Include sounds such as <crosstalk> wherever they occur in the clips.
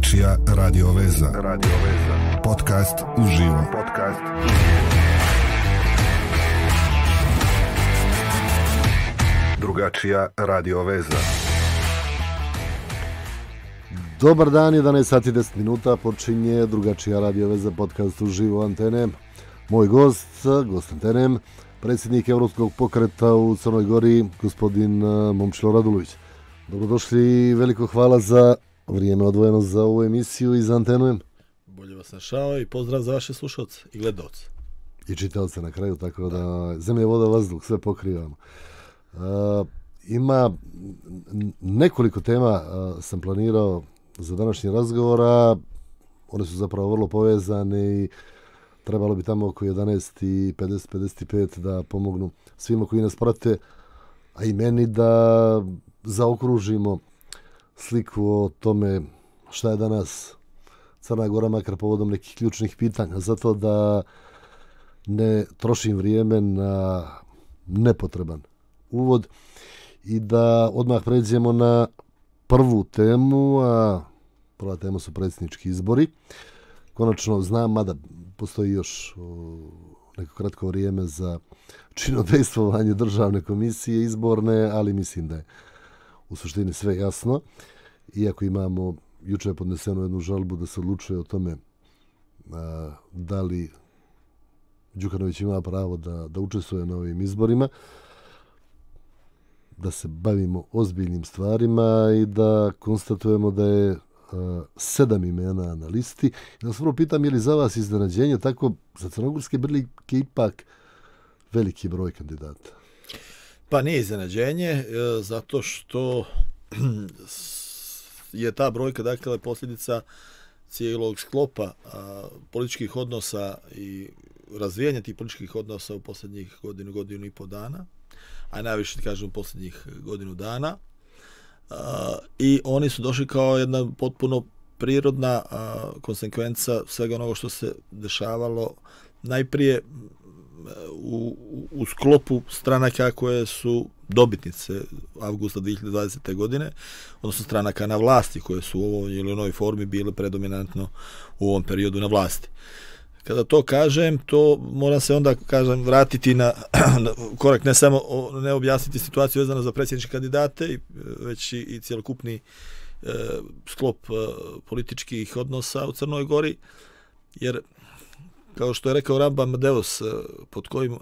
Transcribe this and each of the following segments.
drugačija radio veza. Radio veza. Podcast uživo. Podcast Drugačija radio veza. Dobar dan, 11 sati 10 minuta, počinje drugačija radio veza podcast uživo antene. Moj gost, gost antene, predsjednik Evropskog pokreta u Crnoj Gori, gospodin eh, Momčilo Radulović. Dobrodošli i veliko hvala za vrijeme odvojeno za ovu emisiju i za antenujem. Bolje vas našao i pozdrav za vaše slušalce i gledalce. I čitalce na kraju, tako da, da. zemlje, voda, vazduh, sve pokrivamo. Uh, ima nekoliko tema e, sam planirao za današnji razgovor, a one su zapravo vrlo povezane i trebalo bi tamo oko 11.50-55 da pomognu svima koji nas prate, a i meni da zaokružimo sliku o tome šta je danas Crna Gora makar povodom nekih ključnih pitanja. Zato da ne trošim vrijeme na nepotreban uvod i da odmah pređemo na prvu temu, a prva tema su predsjednički izbori. Konačno znam, mada postoji još neko kratko vrijeme za činodejstvovanje državne komisije izborne, ali mislim da je u suštini sve jasno. Iako imamo, juče je podneseno jednu žalbu da se odlučuje o tome a, da li Đukanović ima pravo da, da učestvuje na ovim izborima, da se bavimo ozbiljnim stvarima i da konstatujemo da je a, sedam imena na listi. Ja se prvo pitam je li za vas iznenađenje tako za crnogorske brlike ipak veliki broj kandidata? Pa nije iznenađenje, e, zato što <clears throat> je ta brojka dakle posljedica cijelog sklopa političkih odnosa i razvijanja tih političkih odnosa u posljednjih godinu, godinu i po dana, a najviše, kažem, u posljednjih godinu dana. I oni su došli kao jedna potpuno prirodna konsekvenca svega onoga što se dešavalo najprije u, u sklopu stranaka koje su dobitnice avgusta 2020. godine, odnosno stranaka na vlasti koje su u ovoj ili onoj formi bile predominantno u ovom periodu na vlasti. Kada to kažem, to moram se onda kažem, vratiti na, <clears throat> na korak ne samo ne objasniti situaciju vezano za predsjedničke kandidate, već i, i cjelokupni e, sklop e, političkih odnosa u Crnoj Gori, jer kao što je rekao Rambam Deos, eh, pod kojim eh,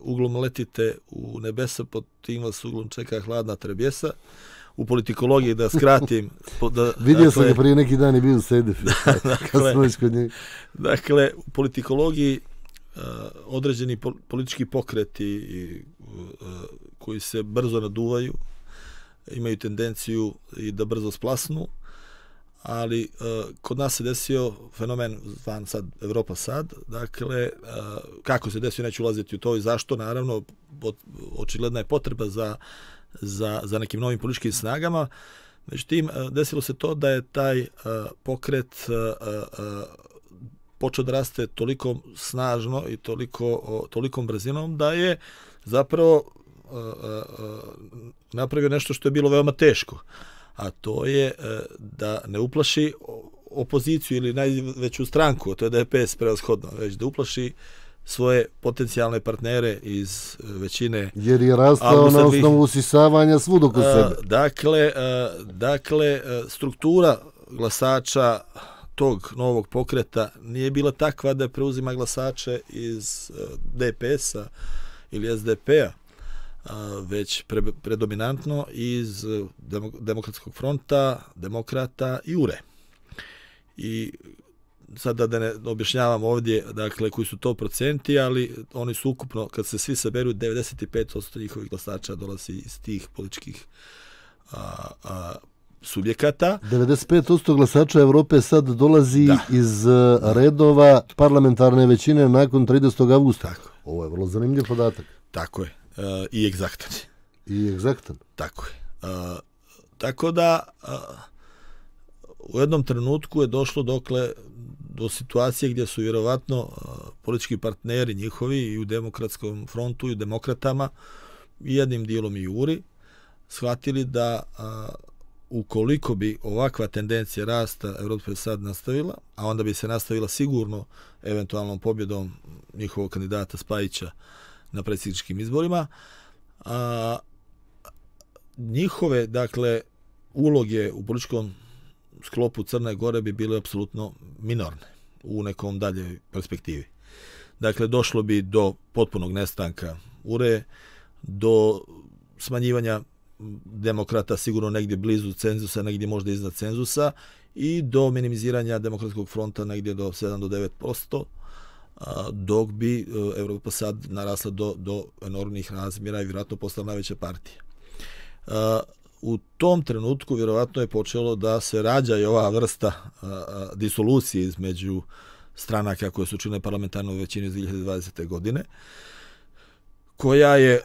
uglom letite u nebesa, pod tim vas uglom čeka hladna trebjesa. U politikologiji, da skratim... <laughs> da, Vidio dakle, sam ga prije neki dan i bio u Sedefi. <laughs> dakle, kod dakle, u politikologiji eh, određeni politički pokreti koji se brzo naduvaju, imaju tendenciju i da brzo splasnu, ali uh, kod nas se desio fenomen van sad Evropa sad, dakle, uh, kako se desio, neću ulaziti u to i zašto, naravno, očigledna je potreba za, za, za nekim novim političkim snagama, međutim, uh, desilo se to da je taj uh, pokret uh, uh, počeo da raste toliko snažno i toliko, uh, tolikom brzinom da je zapravo uh, uh, napravio nešto što je bilo veoma teško. Uh, a to je e, da ne uplaši opoziciju ili najveću stranku, to je DPS preoshodno, već da uplaši svoje potencijalne partnere iz e, većine. Jer je rastao na osnovu usisavanja svud oko e, sebe. Dakle, dakle, struktura glasača tog novog pokreta nije bila takva da preuzima glasače iz DPS-a ili SDP-a već pre, predominantno iz e, Demokratskog fronta, Demokrata i URE. I sada da ne objašnjavam ovdje dakle, koji su to procenti, ali oni su ukupno, kad se svi saberu, 95% njihovih glasača dolazi iz tih političkih a, a, subjekata. 95% glasača Evrope sad dolazi da. iz e, redova parlamentarne većine nakon 30. augusta. Tako. Ovo je vrlo zanimljiv podatak. Tako je uh, i egzaktan. I egzaktan? Tako je. Uh, tako da, uh, u jednom trenutku je došlo dokle do situacije gdje su vjerovatno uh, politički partneri njihovi i u demokratskom frontu i u demokratama i jednim dijelom i Juri shvatili da uh, ukoliko bi ovakva tendencija rasta Evropa sad nastavila, a onda bi se nastavila sigurno eventualnom pobjedom njihovog kandidata Spajića na predsjedničkim izborima. A, njihove, dakle, uloge u političkom sklopu Crne Gore bi bile apsolutno minorne u nekom dalje perspektivi. Dakle, došlo bi do potpunog nestanka URE, do smanjivanja demokrata sigurno negdje blizu cenzusa, negdje možda iznad cenzusa i do minimiziranja demokratskog fronta negdje do 7 do 9 dok bi e, Evropa sad narasla do, do enormnih razmjera i vjerojatno postala najveća partija. E, u tom trenutku vjerojatno je počelo da se rađa i ova vrsta e, disolucije između stranaka koje su čine parlamentarnu većini iz 2020. godine, koja je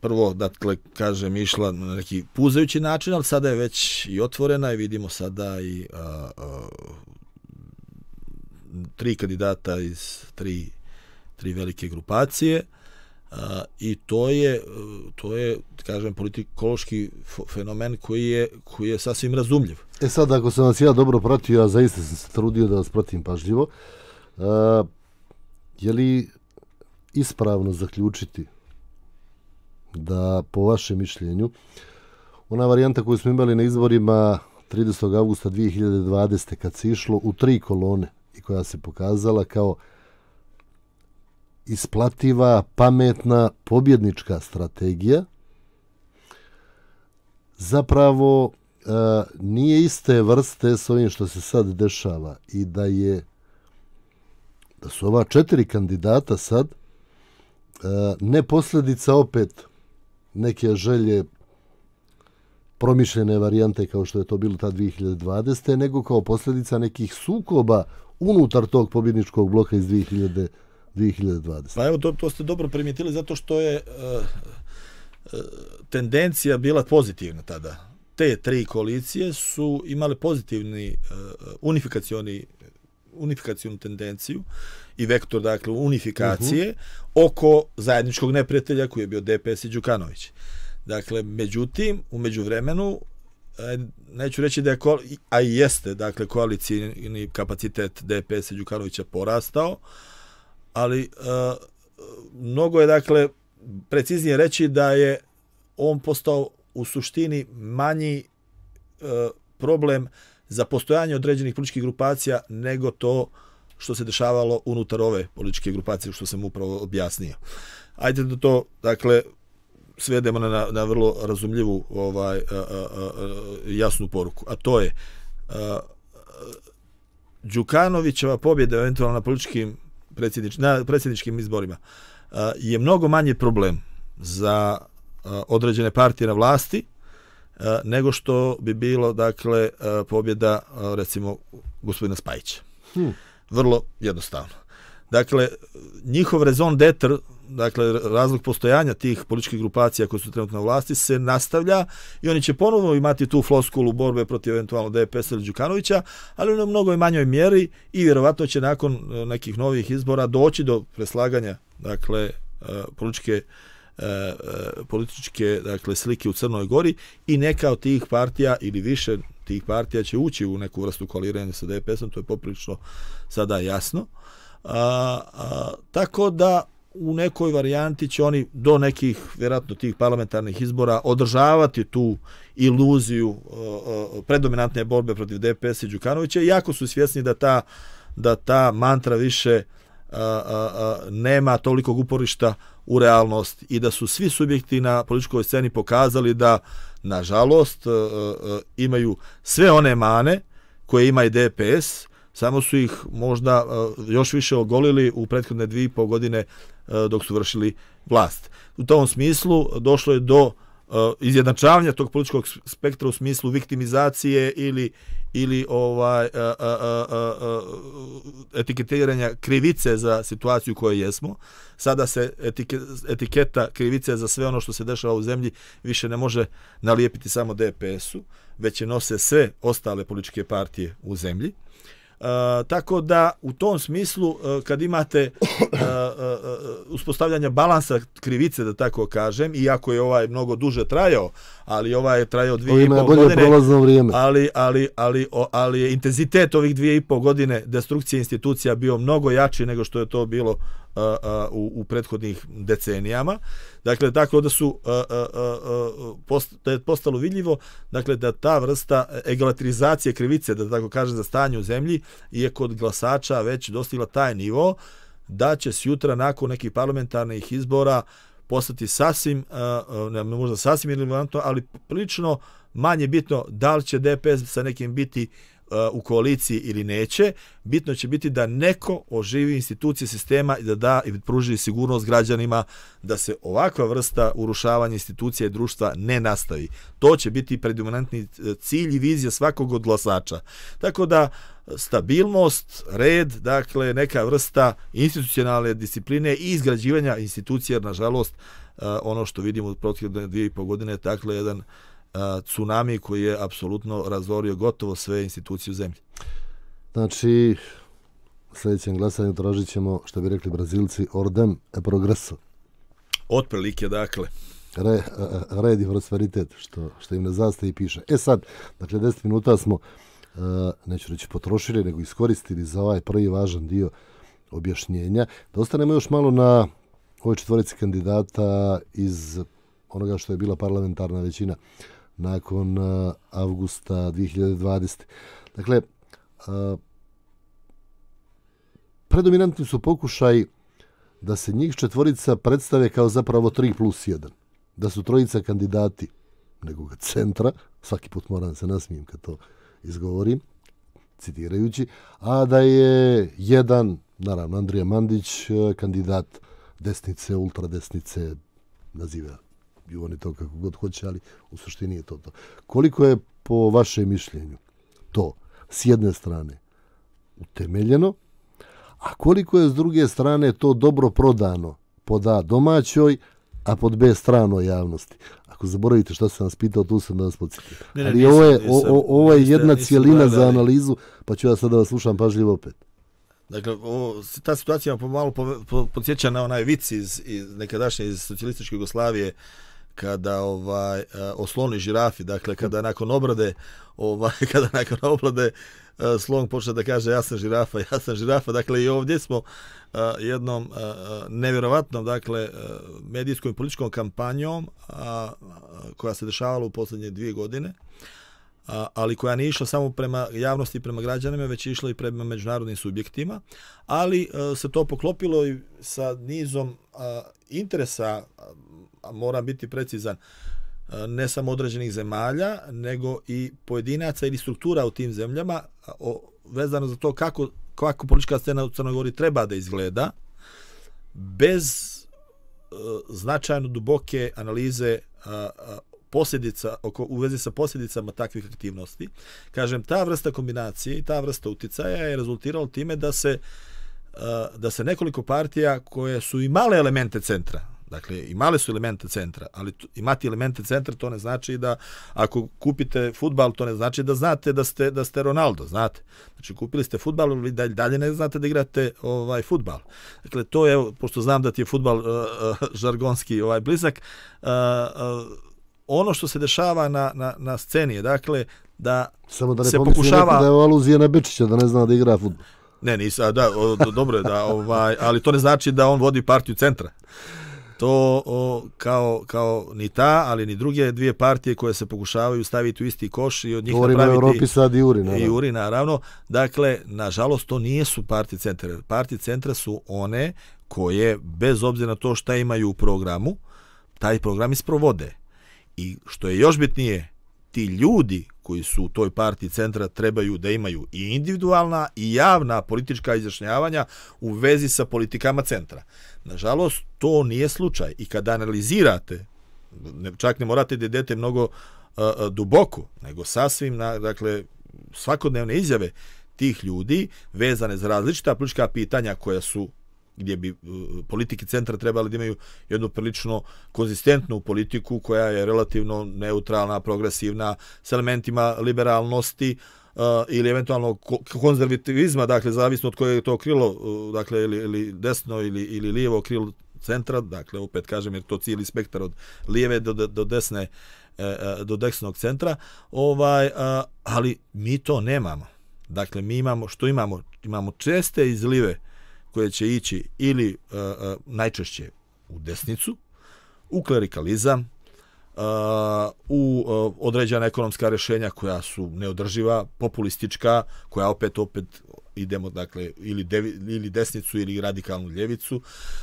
prvo, dakle, kažem, išla na neki puzajući način, ali sada je već i otvorena i vidimo sada i a, tri kandidata iz tri, tri velike grupacije a, i to je, to je kažem, politikološki fenomen koji je, koji je sasvim razumljiv. E sad, ako se vas ja dobro pratio, ja zaista sam se trudio da vas pratim pažljivo, a, je li ispravno zaključiti da, po vašem mišljenju, ona varijanta koju smo imali na izborima 30. augusta 2020. kad se išlo u tri kolone, i koja se pokazala kao isplativa, pametna, pobjednička strategija, zapravo e, nije iste vrste s ovim što se sad dešava i da je da su ova četiri kandidata sad e, ne posljedica opet neke želje promišljene varijante kao što je to bilo ta 2020. nego kao posljedica nekih sukoba unutar tog pobjedničkog bloka iz 2000, 2020. Pa evo, to, to ste dobro primijetili zato što je eh, eh, tendencija bila pozitivna tada. Te tri koalicije su imale pozitivni eh, unifikacioni unifikacijonu tendenciju i vektor dakle unifikacije uh mhm. -huh. oko zajedničkog neprijatelja koji je bio DPS i Đukanović. Dakle, međutim, u međuvremenu neću reći da je, ko, a i jeste, dakle, koalicijni kapacitet DPS-a Đukanovića porastao, ali uh, mnogo je, dakle, preciznije reći da je on postao u suštini manji uh, problem za postojanje određenih političkih grupacija nego to što se dešavalo unutar ove političke grupacije, što sam upravo objasnio. Ajde da to, dakle, svedemo na, na vrlo razumljivu ovaj a, a, a, jasnu poruku, a to je a, a, Đukanovićeva pobjeda eventualno na političkim predsjednič, na predsjedničkim izborima a, je mnogo manje problem za a, određene partije na vlasti a, nego što bi bilo dakle a, pobjeda a, recimo gospodina Spajića. Hmm. Vrlo jednostavno. Dakle, njihov rezon detr dakle, razlog postojanja tih političkih grupacija koje su trenutno na vlasti se nastavlja i oni će ponovno imati tu floskulu borbe protiv eventualno DPS ili Đukanovića, ali na mnogo manjoj mjeri i vjerovatno će nakon e, nekih novih izbora doći do preslaganja dakle, e, političke e, političke dakle slike u Crnoj Gori i neka od tih partija ili više tih partija će ući u neku vrstu koaliranja sa DPS-om, to je poprilično sada jasno. A, a, tako da u nekoj varijanti će oni do nekih, vjerojatno tih parlamentarnih izbora, održavati tu iluziju e, e, predominantne borbe protiv DPS i Đukanovića, iako su svjesni da ta, da ta mantra više e, nema toliko uporišta u realnost i da su svi subjekti na političkoj sceni pokazali da, nažalost, imaju sve one mane koje ima i DPS, samo su ih možda e, još više ogolili u prethodne dvije i pol godine e, dok su vršili vlast. U tom smislu došlo je do e, izjednačavanja tog političkog spektra u smislu viktimizacije ili ili ovaj a, a, a, a, etiketiranja krivice za situaciju u kojoj jesmo. Sada se etike, etiketa krivice za sve ono što se dešava u zemlji više ne može nalijepiti samo DPS-u, već je nose sve ostale političke partije u zemlji. E, tako da u tom smislu kad imate uh, uh, uspostavljanje balansa krivice da tako kažem iako je ovaj mnogo duže trajao ali ovaj je trajao dvije i pol godine prolazno ali ali ali ali intenzitet ovih dvije i pol godine destrukcije institucija bio mnogo jači nego što je to bilo uh, uh, u, u prethodnih decenijama Dakle, tako da su uh, uh, uh, post, da je postalo vidljivo dakle, da ta vrsta e, egalatrizacije krivice, da tako kažem, za stanje u zemlji, je kod glasača već dostigla taj nivo, da će se jutra nakon nekih parlamentarnih izbora postati sasvim, ne, uh, uh, možda sasvim irrelevantno, ali prilično manje bitno da li će DPS sa nekim biti E, u koaliciji ili neće, bitno će biti da neko oživi institucije sistema i da da i pruži sigurnost građanima da se ovakva vrsta urušavanja institucija i društva ne nastavi. To će biti predominantni e, cilj i vizija svakog od glasača. Tako da stabilnost, red, dakle neka vrsta institucionalne discipline i izgrađivanja institucija, nažalost, e, ono što vidimo od protiv dvije i pol godine, dakle jedan uh, tsunami koji je apsolutno razorio gotovo sve institucije u zemlji. Znači, u sljedećem glasanju tražit ćemo, što bi rekli brazilci, ordem e progreso. Otprilike, dakle. Re, red i prosperitet, što, što im ne zaste i piše. E sad, dakle, 10 minuta smo, neću reći potrošili, nego iskoristili za ovaj prvi važan dio objašnjenja. Da ostanemo još malo na ovoj četvorici kandidata iz onoga što je bila parlamentarna većina. Uh, nakon avgusta 2020. Dakle, predominantni su pokušaj da se njih četvorica predstave kao zapravo 3 plus 1. Da su trojica kandidati nekoga centra, svaki put moram se nasmijem kad to izgovorim, citirajući, a da je jedan, naravno, Andrija Mandić, kandidat desnice, ultradesnice, naziva i oni to kako god hoće, ali u suštini je to to. Koliko je po vašem mišljenju to s jedne strane utemeljeno, a koliko je s druge strane to dobro prodano pod A domaćoj, a pod B strano javnosti? Ako zaboravite što sam vas pitao, tu sam da vas podsjetio. Ali ovo, je, ovo je jedna nisam, cijelina za analizu, pa ću ja sada vas slušam pažljivo opet. Dakle, o, ta situacija pomalo po, po, podsjeća na onaj vic iz, iz nekadašnje iz socijalističke Jugoslavije kada ovaj e, osloni žirafi, dakle kada nakon obrade, ovaj <laughs> kada nakon obrade e, slon počne da kaže ja sam žirafa, <laughs> ja sam žirafa, dakle i ovdje smo e, jednom nevjerovatnom, dakle medijskom i političkom kampanjom a, koja se dešavala u posljednje dvije godine, ali koja nije išla samo prema javnosti prema građanima, već išla i prema međunarodnim subjektima, ali se to poklopilo i sa nizom interesa a mora biti precizan, e, ne samo određenih zemalja, nego i pojedinaca ili struktura u tim zemljama, o, vezano za to kako, kako politička scena u Crnoj Gori treba da izgleda, bez e, značajno duboke analize a, e, a, e, posljedica, oko, u vezi sa posljedicama takvih aktivnosti. Kažem, ta vrsta kombinacije i ta vrsta uticaja je rezultirala time da se, a, da se nekoliko partija koje su imale elemente centra, Dakle, imali su elemente centra, ali imati elemente centra to ne znači da ako kupite futbal, to ne znači da znate da ste, da ste Ronaldo, znate. Znači, kupili ste futbal, ali dalje ne znate da igrate ovaj futbal. Dakle, to je, pošto znam da ti je futbal uh, uh, žargonski ovaj blizak, uh, uh, ono što se dešava na, na, na sceni je, dakle, da, Samo da ne se pokušava... Da je aluzija na Bečića, da ne zna da igra futbal. Ne, nisa, da, o, dobro je da, ovaj, ali to ne znači da on vodi partiju centra to o, kao, kao ni ta, ali ni druge dvije partije koje se pokušavaju staviti u isti koš i od njih Govorim napraviti... Govorimo Evropi sad i Uri, naravno. I Uri, naravno. Dakle, nažalost, to nije su parti centra. Parti centra su one koje, bez obzira na to šta imaju u programu, taj program isprovode. I što je još bitnije, ti ljudi koji su u toj partiji centra trebaju da imaju i individualna i javna politička izjašnjavanja u vezi sa politikama centra. Nažalost, to nije slučaj. I kada analizirate, čak ne morate da idete mnogo uh, duboko, nego sasvim, na, dakle, svakodnevne izjave tih ljudi vezane za različita politička pitanja koja su gdje bi uh, politike centra trebali da imaju jednu prilično konzistentnu politiku koja je relativno neutralna, progresivna, s elementima liberalnosti uh, ili eventualno konzervativizma, dakle, zavisno od koje je to krilo, uh, dakle, ili, ili desno ili, ili lijevo krilo centra, dakle, opet kažem, jer to cijeli spektar od lijeve do, do desne, e, e, do desnog centra, ovaj, ali mi to nemamo. Dakle, mi imamo, što imamo? Imamo česte izlive uh, koje će ići ili e, e, najčešće u desnicu, u klerikalizam, e, u određena ekonomska rješenja koja su neodrživa, populistička, koja opet opet idemo dakle ili devi, ili desnicu ili radikalnu ljevicu.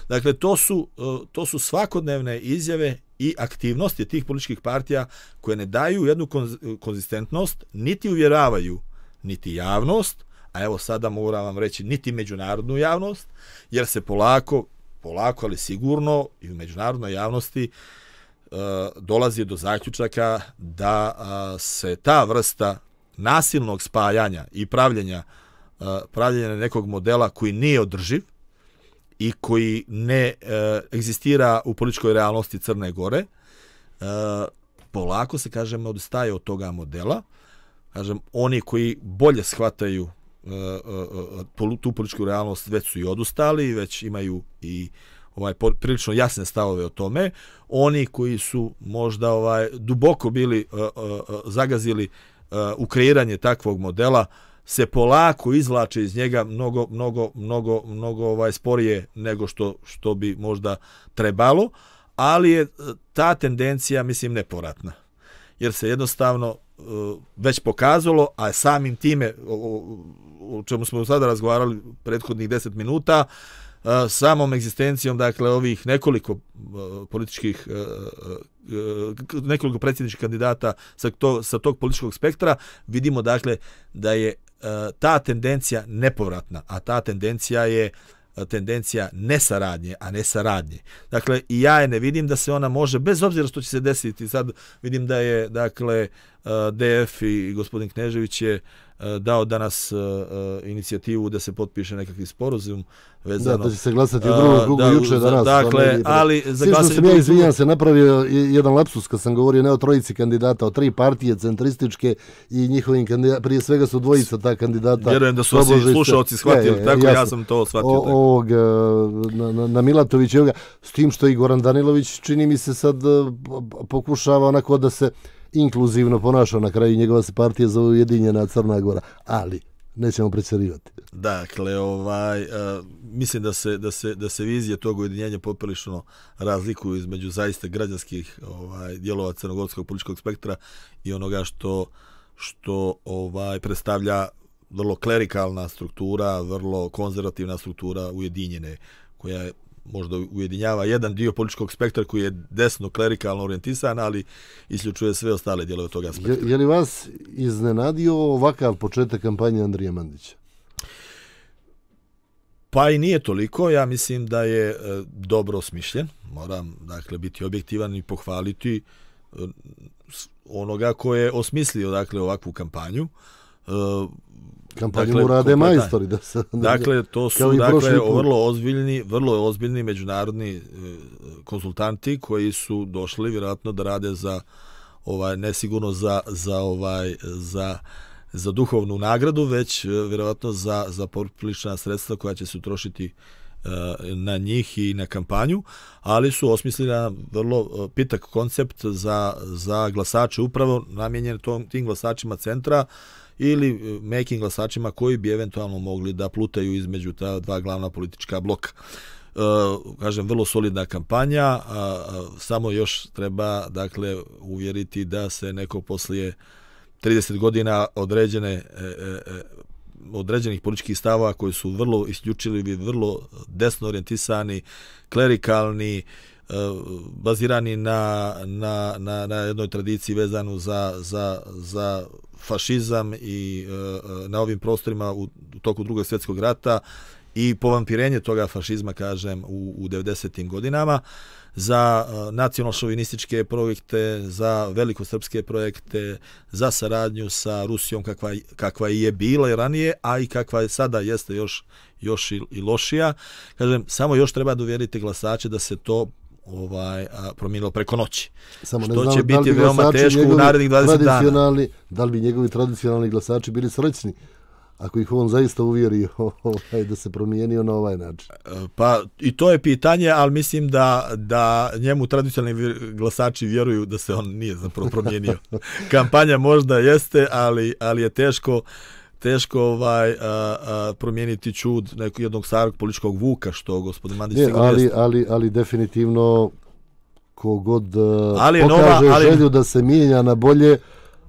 Dakle to su to su svakodnevne izjave i aktivnosti tih političkih partija koje ne daju jednu konzistentnost, niti uvjeravaju niti javnost, a evo sada moram vam reći, niti međunarodnu javnost, jer se polako, polako ali sigurno i u međunarodnoj javnosti e, dolazi do zaključaka da e, se ta vrsta nasilnog spajanja i pravljenja, e, pravljenja nekog modela koji nije održiv i koji ne e, egzistira u političkoj realnosti Crne Gore, e, polako se, kažem, odstaje od toga modela. Kažem, oni koji bolje shvataju Eh, eh, eh, tu političku realnost već su i odustali, već imaju i ovaj prilično jasne stavove o tome. Oni koji su možda ovaj duboko bili zagazili u kreiranje takvog modela se polako izvlače iz njega mnogo mnogo mnogo mnogo ovaj sporije nego što što bi možda trebalo, ali je ta tendencija mislim neporatna. Jer se jednostavno E, već pokazalo, a samim time o čemu smo sada razgovarali prethodnih 10 minuta e, samom egzistencijom dakle ovih nekoliko e, političkih nekoliko predsjedničkih kandidata sa to sa tog političkog spektra vidimo dakle da je ta tendencija nepovratna a ta tendencija je uh, tendencija nesaradnje, a ne saradnje. Dakle, i ja je ne vidim da se ona može, bez obzira što će se desiti, sad vidim da je, dakle, DF i gospodin Knežević je uh, Eh, dao danas eh, eh, inicijativu da se potpiše nekakvi sporozum vezano. Da, da će se glasati u drugom krugu juče da nas. Dakle, ali za glasanje... Sviš, sam ja izvinjam se, napravio jedan lapsus kad sam govorio ne o trojici kandidata, o tri partije centrističke i njihovim kandidata, prije svega su dvojica ta kandidata. Vjerujem da su slušaoci i slušalci shvatili, tako ja sam to shvatio. Ovog, na Milatović i s tim što Igoran Danilović čini mi se sad pokušava onako da se inkluzivno ponašao na kraju njegova se partija za Ujedinjena Crna Gora, ali nećemo precerivati. Dakle, ovaj, uh, mislim da se, da, se, da se vizije tog ujedinjenja poprilično razlikuju između zaista građanskih ovaj, dijelova crnogorskog političkog spektra i onoga što što ovaj predstavlja vrlo klerikalna struktura, vrlo konzervativna struktura ujedinjene koja je možda ujedinjava jedan dio političkog spektra koji je desno klerikalno orijentisan, ali isključuje sve ostale dijelove toga spektra. Je, je li vas iznenadio ovakav početak kampanje Andrija Mandića? Pa i nije toliko, ja mislim da je e, dobro osmišljen, moram dakle biti objektivan i pohvaliti e, onoga ko je osmislio dakle ovakvu kampanju. E, Kampanju dakle, urade kupa, majstori. Da se, dakle, to su dakle, vrlo, ozbiljni, vrlo ozbiljni međunarodni e, konsultanti koji su došli vjerojatno da rade za ovaj nesigurno za, za ovaj za za duhovnu nagradu već e, vjerovatno za za porplična sredstva koja će se utrošiti e, na njih i na kampanju, ali su osmislili vrlo pitak koncept za, za glasače upravo namijenjen tom, tim glasačima centra, ili e, mekim glasačima koji bi eventualno mogli da plutaju između ta dva glavna politička bloka. Uh, kažem, vrlo solidna kampanja, uh, samo još treba dakle uvjeriti da se neko poslije 30 godina određene, e, e, e, određenih političkih stava koji su vrlo isključili, vrlo desno orijentisani, klerikalni, uh, Eh, bazirani na, na, na, na jednoj tradiciji vezanu za, za, za fašizam i eh, eh, na ovim prostorima u, toku drugog svjetskog rata i povampirenje toga fašizma, kažem, u, u 90. godinama za nacionalno nacionalšovinističke projekte, za veliko srpske projekte, za saradnju sa Rusijom kakva, kakva je bila i ranije, a i kakva je sada jeste još još i, i lošija. Kažem, samo još treba da uvjerite glasače da se to ovaj a, promijenilo preko noći. Samo Što ne znam, će biti bi veoma teško u narednih 20 dana. Da li bi njegovi tradicionalni glasači bili srećni? Ako ih on zaista uvjeri <laughs> ovaj, da se promijenio na ovaj način. E, pa i to je pitanje, ali mislim da, da njemu tradicionalni glasači vjeruju da se on nije zapravo promijenio. <laughs> Kampanja možda jeste, ali, ali je teško teško ovaj a, a, promijeniti čud nekog jednog starog političkog vuka što gospodin Mandić sigurno ali ali ali definitivno kogod e, ali pokaže nova, ali... želju da se mijenja na bolje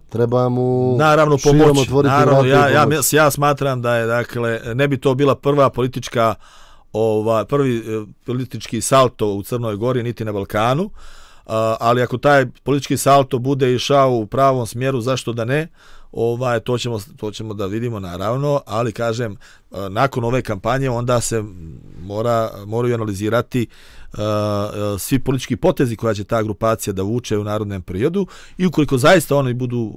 treba mu naravno pomoći otvoriti naravno, ja, ja, ja smatram da je dakle ne bi to bila prva politička ova prvi e, politički salto u Crnoj Gori niti na Balkanu ali ako taj politički salto bude išao u pravom smjeru zašto da ne ovaj to ćemo to ćemo da vidimo naravno, ali kažem e, nakon ove kampanje onda se mora moraju analizirati e, e, svi politički potezi koja će ta grupacija da vuče u narodnom periodu i ukoliko zaista oni budu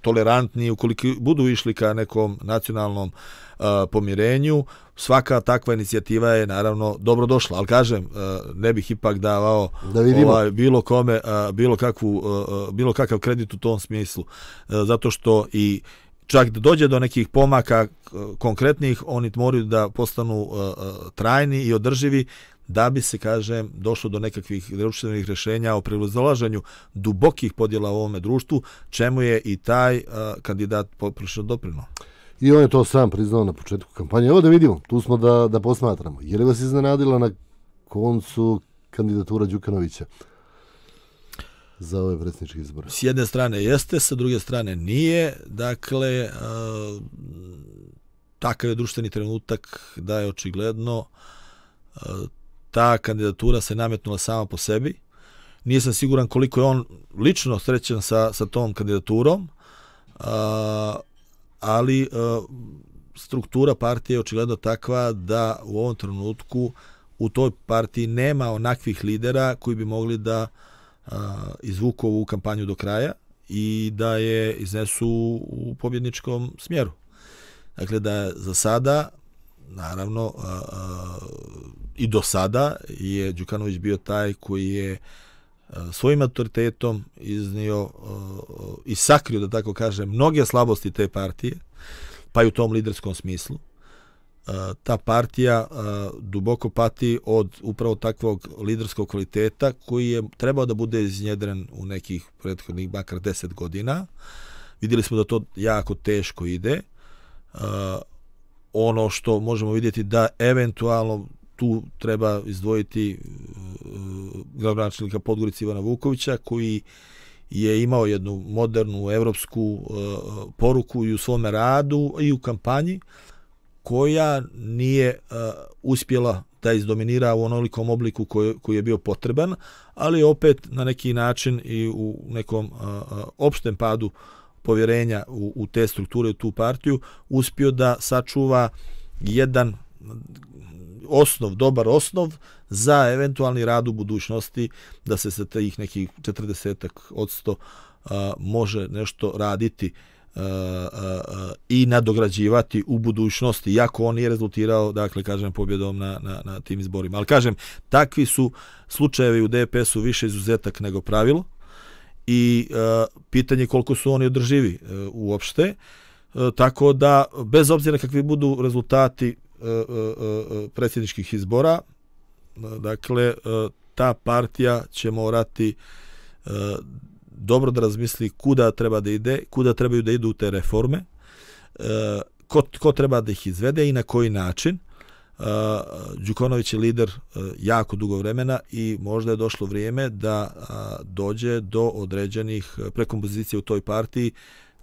tolerantni, ukoliko budu išli ka nekom nacionalnom uh, pomirenju, svaka takva inicijativa je naravno dobro došla, ali kažem, ne bih ipak davao da ovaj, bilo kome, bilo, kakvu, bilo kakav kredit u tom smislu, zato što i čak da dođe do nekih pomaka konkretnih, oni moraju da postanu trajni i održivi, da bi se, kažem, došlo do nekakvih društvenih rešenja o prilazolaženju dubokih podjela u ovome društvu, čemu je i taj kandidat poprično doprinuo. I on je to sam priznao na početku kampanje. Evo da vidimo, tu smo da, da posmatramo. Je li vas iznenadila na koncu kandidatura Đukanovića za ove predsjedničke izbore? S jedne strane jeste, sa druge strane nije. Dakle, e, takav je društveni trenutak da je očigledno e, ta kandidatura se nametnula sama po sebi. Nije sam siguran koliko je on lično srećen sa, sa tom kandidaturom. Uh, ali e, struktura partije je očigledno takva da u ovom trenutku u toj partiji nema onakvih lidera koji bi mogli da e, izvuku ovu kampanju do kraja i da je iznesu u pobjedničkom smjeru. Dakle, da je za sada, naravno, e, i do sada je Đukanović bio taj koji je uh, E, svojim autoritetom iznio e, i sakrio, da tako kažem, mnoge slabosti te partije, pa i u tom liderskom smislu. E, ta partija duboko pati od upravo takvog liderskog kvaliteta koji je trebao da bude iznjedren u nekih prethodnih bakar deset godina. Vidjeli smo da to jako teško ide. Ono što možemo vidjeti da eventualno tu treba izdvojiti e, gradonačelnika Podgorica Ivana Vukovića koji je imao jednu modernu evropsku e, poruku i u svome radu i u kampanji koja nije e, uspjela da izdominira u onolikom obliku koji, koji je bio potreban, ali opet na neki način i u nekom a, e, a, e, opštem padu povjerenja u, u te strukture, u tu partiju, uspio da sačuva jedan osnov, dobar osnov za eventualni rad u budućnosti da se sa tih nekih 40% odsto može nešto raditi i nadograđivati u budućnosti, iako on nije rezultirao, dakle, kažem, pobjedom na, na, na tim izborima. Ali kažem, takvi su slučajevi u DPS-u više izuzetak nego pravilo i pitanje koliko su oni održivi e, uopšte. E, tako da, bez obzira kakvi budu rezultati, E, e, e, predsjedničkih izbora. Dakle, ta partija će morati dobro da razmisli kuda treba da ide, kuda trebaju da idu te reforme, ko, ko treba da ih izvede i na koji način. Đukonović je lider jako dugo vremena i možda je došlo vrijeme da dođe do određenih prekompozicija u toj partiji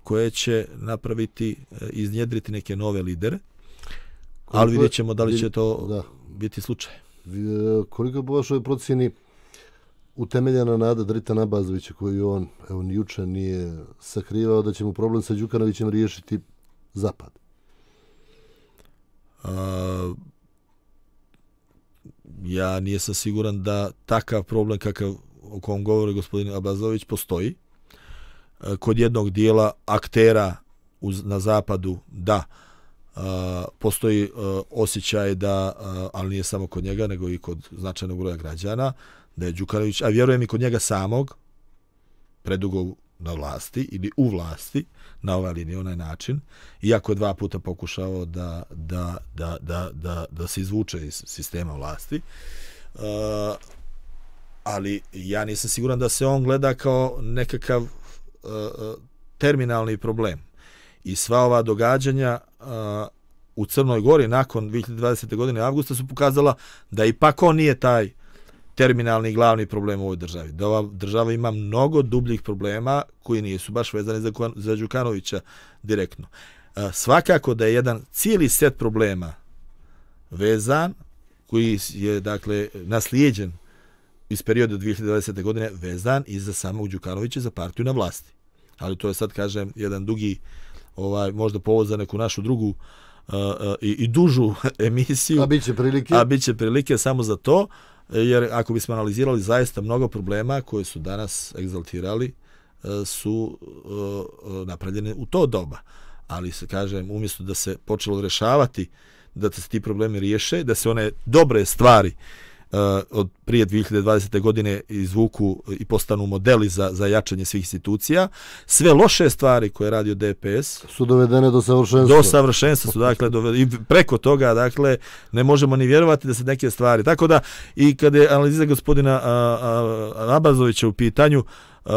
koje će napraviti, iznjedriti neke nove lidere. Koliko... Ali vidjet ćemo da li će to da. biti slučaj. E, koliko po vašoj procjeni utemeljena nada Drita Nabazovića koji on evo, ni juče nije sakrivao da će mu problem sa Đukanovićem riješiti zapad? A, ja nijesam siguran da takav problem kakav o kom govori gospodin Abazović postoji. E, kod jednog dijela aktera uz, na zapadu, da, postoji e, osjećaj da, e, ali nije samo kod njega, nego i kod značajnog broja građana, da je Đukanović, a vjerujem i kod njega samog, predugo na vlasti ili u vlasti, na ovaj ili onaj način, iako je dva puta pokušao da, da, da, da, da, da se izvuče iz sistema vlasti, e, ali ja nisam siguran da se on gleda kao nekakav terminalni problem. I sva ova događanja, uh, u Crnoj Gori nakon 2020. godine avgusta su pokazala da ipak on nije taj terminalni glavni problem u ovoj državi. Da ova država ima mnogo dubljih problema koji nisu baš vezani za, za Đukanovića direktno. E, svakako da je jedan cijeli set problema vezan, koji je dakle naslijeđen iz perioda 2020. godine, vezan i za samog Đukanovića, za partiju na vlasti. Ali to je sad, kažem, jedan dugi, uh, ovaj možda povod za neku našu drugu uh, uh i, i dužu <laughs> emisiju. A biće prilike. A biće prilike samo za to jer ako bismo analizirali zaista mnogo problema koje su danas egzaltirali uh, su uh, napravljene u to doba. Ali se kažem, umjesto da se počelo rešavati da se ti problemi riješe, da se one dobre stvari uh, Eh, od prije 2020. godine izvuku i postanu modeli za, za jačanje svih institucija. Sve loše stvari koje je radio DPS su dovedene do savršenstva. Do savršenstva su, dakle, dovede, i preko toga, dakle, ne možemo ni vjerovati da se neke stvari. Tako da, i kada je analiza gospodina Abazovića u pitanju, Uh,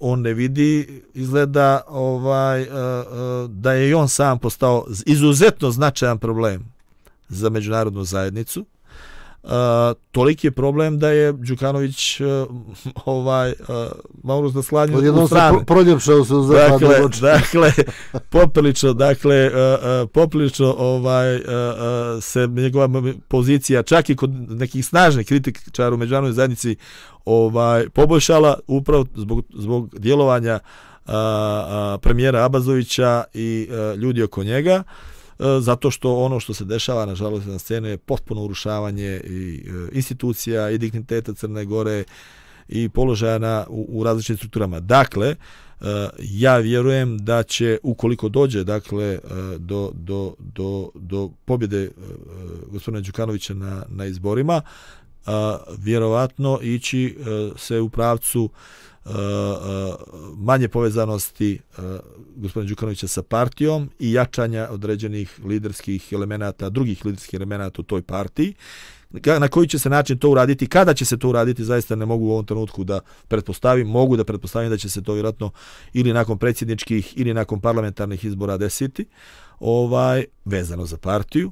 on ne vidi izgleda ovaj uh, uh, da je on sam postao izuzetno značajan problem za međunarodnu zajednicu Uh, toliki je problem da je Đukanović e, <laughs> ovaj e, uh, da slanje od jednog strane. Pro, se za dakle, dakle, <laughs> poprilično, dakle, uh, poprilično ovaj, se njegova pozicija čak i kod nekih snažnih kritičara u međunarodnoj zajednici ovaj, poboljšala upravo zbog, zbog djelovanja premijera Abazovića i ljudi oko njega. E, zato što ono što se dešava na žalosti na scenu je potpuno urušavanje i e, institucija i digniteta Crne Gore i položaja na u, u različitim strukturama. Dakle, e, ja vjerujem da će ukoliko dođe dakle do do do do pobjede gospodina Đukanovića na na izborima, vjerovatno ići se u pravcu uh, Eh, eh, manje povezanosti eh, gospodina Đukanovića sa partijom i jačanja određenih liderskih elemenata, drugih liderskih elemenata u toj partiji. Na koji će se način to uraditi, kada će se to uraditi, zaista ne mogu u ovom trenutku da pretpostavim. Mogu da pretpostavim da će se to vjerojatno ili nakon predsjedničkih ili nakon parlamentarnih izbora desiti, ovaj, vezano za partiju.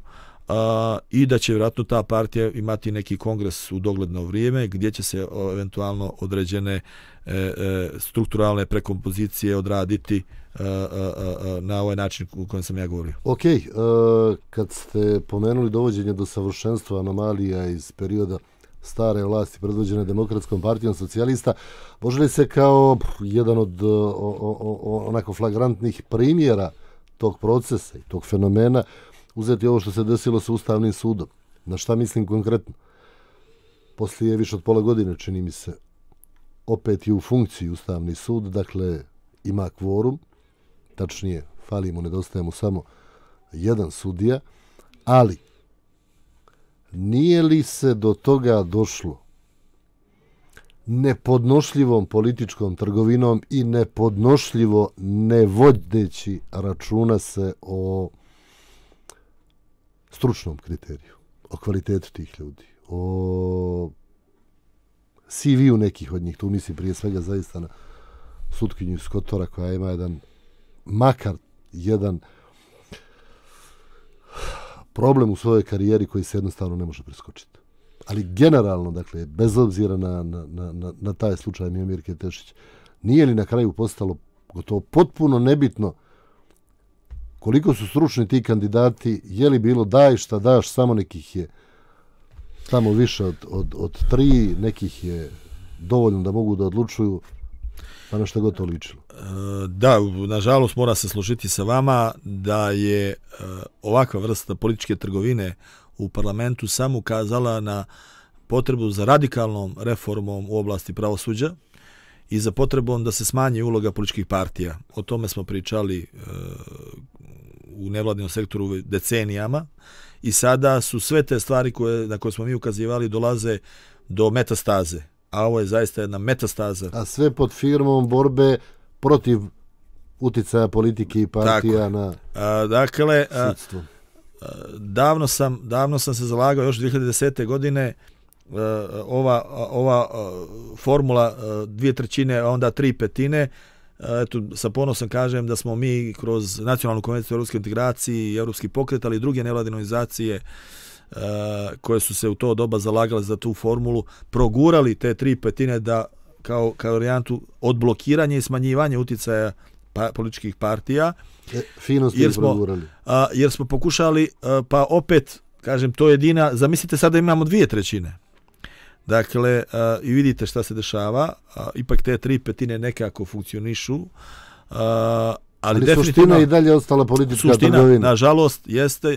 Uh, i da će vjerojatno ta partija imati neki kongres u dogledno vrijeme gdje će se eventualno određene E, e, strukturalne prekompozicije odraditi e, na ovaj način u kojem sam ja govorio. Ok, kad ste pomenuli dovođenje do savršenstva anomalija iz perioda stare vlasti predvođene Demokratskom partijom socijalista, može li se kao jedan od o, onako flagrantnih primjera tog procesa i tog fenomena uzeti ovo što se desilo sa Ustavnim sudom? Na šta mislim konkretno? Poslije više od pola godine, čini mi se, opet je u funkciji Ustavni sud, dakle ima kvorum, tačnije fali mu, nedostaje mu samo jedan sudija, ali nije li se do toga došlo nepodnošljivom političkom trgovinom i nepodnošljivo ne računa se o stručnom kriteriju, o kvalitetu tih ljudi, o CV-u nekih od njih, tu mislim prije svega zaista na sutkinju Skotora koja ima jedan makar jedan problem u svojoj karijeri koji se jednostavno ne može preskočiti. Ali generalno, dakle, bez obzira na, na, na, na taj slučaj Mijomir Tešić, nije li na kraju postalo gotovo potpuno nebitno koliko su stručni ti kandidati, je li bilo daj šta daš, samo nekih je uh, tamo više od, od, od tri, nekih je dovoljno da mogu da odlučuju, pa na što god to ličilo. E, da, nažalost mora se složiti sa vama da je e, ovakva vrsta političke trgovine u parlamentu samo ukazala na potrebu za radikalnom reformom u oblasti pravosuđa i za potrebom da se smanje uloga političkih partija. O tome smo pričali e, u nevladnom sektoru decenijama i sada su sve te stvari koje, na koje smo mi ukazivali dolaze do metastaze. A ovo je zaista jedna metastaza. A sve pod firmom borbe protiv uticaja politike i partija Tako. na a, dakle, sudstvo. A, davno, sam, davno sam se zalagao, još 2010. godine, e, ova, ova formula e, dvije trećine, onda tri petine, Eh, eto, sa ponosom kažem da smo mi kroz Nacionalnu konvenciju o integracije i europski pokret, ali i druge nevladine organizacije eh, koje su se u to doba zalagale za tu formulu, progurali te tri petine da kao, kao orijantu odblokiranje i smanjivanje uticaja pa, političkih partija. E, fino ste jer smo, progurali. A, eh, jer smo pokušali, a, pa opet, kažem, to jedina, zamislite sad da imamo dvije trećine, Dakle, i vidite šta se dešava, ipak te tri petine nekako funkcionišu, ali, ali suština i dalje ostala politička suština, trgovina. nažalost, jeste,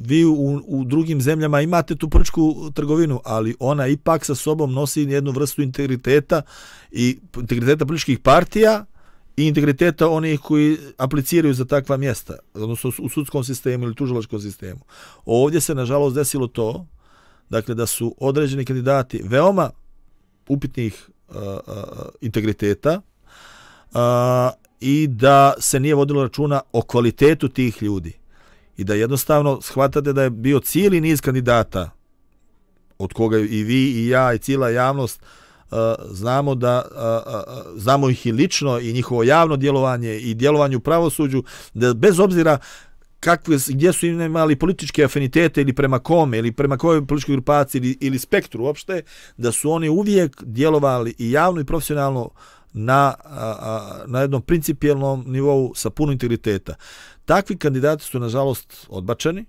vi u, u drugim zemljama imate tu prčku trgovinu, ali ona ipak sa sobom nosi jednu vrstu integriteta i integriteta političkih partija, i integriteta onih koji apliciraju za takva mjesta, odnosno u sudskom sistemu ili tužilačkom sistemu. Ovdje se, nažalost, desilo to, dakle da su određeni kandidati veoma upitnih uh, integriteta uh, i da se nije vodilo računa o kvalitetu tih ljudi i da jednostavno shvatate da je bio cijeli niz kandidata od koga i vi i ja i cijela javnost znamo da znamo ih i lično i njihovo javno djelovanje i djelovanje u pravosuđu da bez obzira kakve, gdje su imali političke afinitete ili prema kome, ili prema kojoj političkoj grupaciji ili, ili spektru uopšte, da su oni uvijek djelovali i javno i profesionalno na, a, a, na jednom principijelnom nivou sa puno integriteta. Takvi kandidati su, nažalost, odbačeni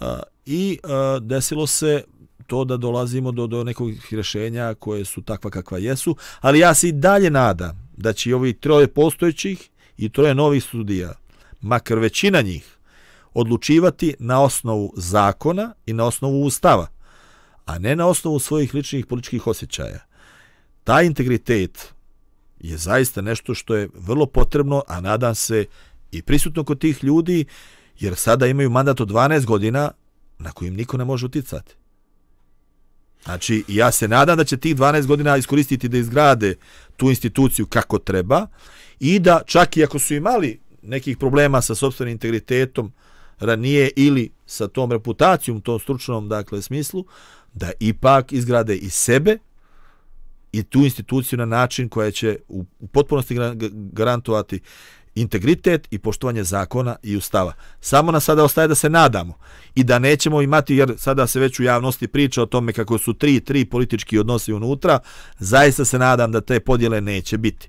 a, i a, desilo se to da dolazimo do, do nekog rješenja koje su takva kakva jesu, ali ja se i dalje nada da će i ovi troje postojećih i troje novih studija, makar većina njih, odlučivati na osnovu zakona i na osnovu ustava, a ne na osnovu svojih ličnih političkih osjećaja. Ta integritet je zaista nešto što je vrlo potrebno, a nadam se i prisutno kod tih ljudi, jer sada imaju mandat od 12 godina na kojim niko ne može uticati. Znači, ja se nadam da će tih 12 godina iskoristiti da izgrade tu instituciju kako treba i da čak i ako su imali nekih problema sa sobstvenim integritetom, ranije ili sa tom reputacijom, tom stručnom dakle, smislu, da ipak izgrade i sebe i tu instituciju na način koja će u potpunosti garantovati integritet i poštovanje zakona i ustava. Samo nas sada ostaje da se nadamo i da nećemo imati, jer sada se već u javnosti priča o tome kako su tri, tri politički odnosi unutra, zaista se nadam da te podjele neće biti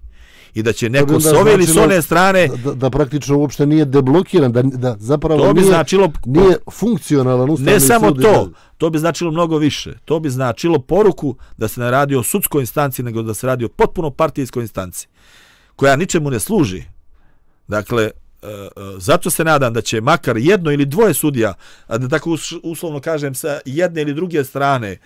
i da će neko s ove ili s one strane... Da, da praktično uopšte nije deblokiran, da, da zapravo to bi nije, značilo, nije funkcionalan ustavni Ne samo sud, to, to bi značilo mnogo više. To bi značilo poruku da se ne radi o sudskoj instanci, nego da se radi o potpuno partijskoj instanci, koja ničemu ne služi. Dakle, e, e, zato se nadam da će makar jedno ili dvoje sudija, da tako uslovno kažem, sa jedne ili druge strane, e,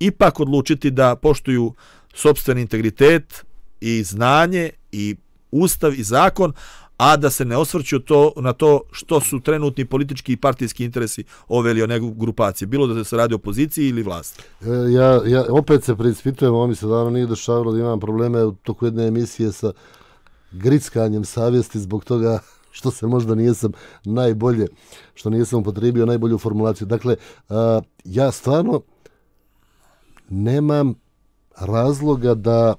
ipak odlučiti da poštuju sobstveni integritet, i znanje i ustav i zakon, a da se ne osvrću to, na to što su trenutni politički i partijski interesi ove ili one grupacije, bilo da se radi o opoziciji ili vlasti. E, ja, ja opet se preispitujem, ovo mi se davno nije dešavalo da imam probleme u toku jedne emisije sa grickanjem savjesti zbog toga <laughs> što se možda nijesam najbolje, što nijesam upotrebio najbolju formulaciju. Dakle, ja stvarno nemam razloga da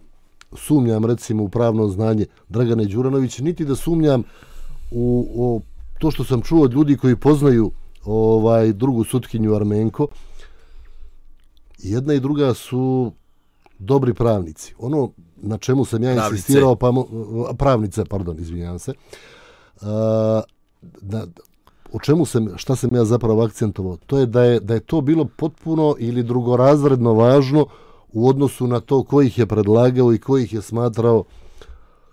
sumnjam recimo u pravno znanje Dragane Đuranović, niti da sumnjam u, to što sam čuo od ljudi koji poznaju ovaj drugu sutkinju Armenko. Jedna i druga su dobri pravnici. Ono na čemu sam ja insistirao, pa, pravnice, pardon, izvinjavam se, a, da, o čemu sam, šta sam ja zapravo akcentovao, to je da je, da je to bilo potpuno ili drugorazredno važno u odnosu na to kojih je predlagao i kojih je smatrao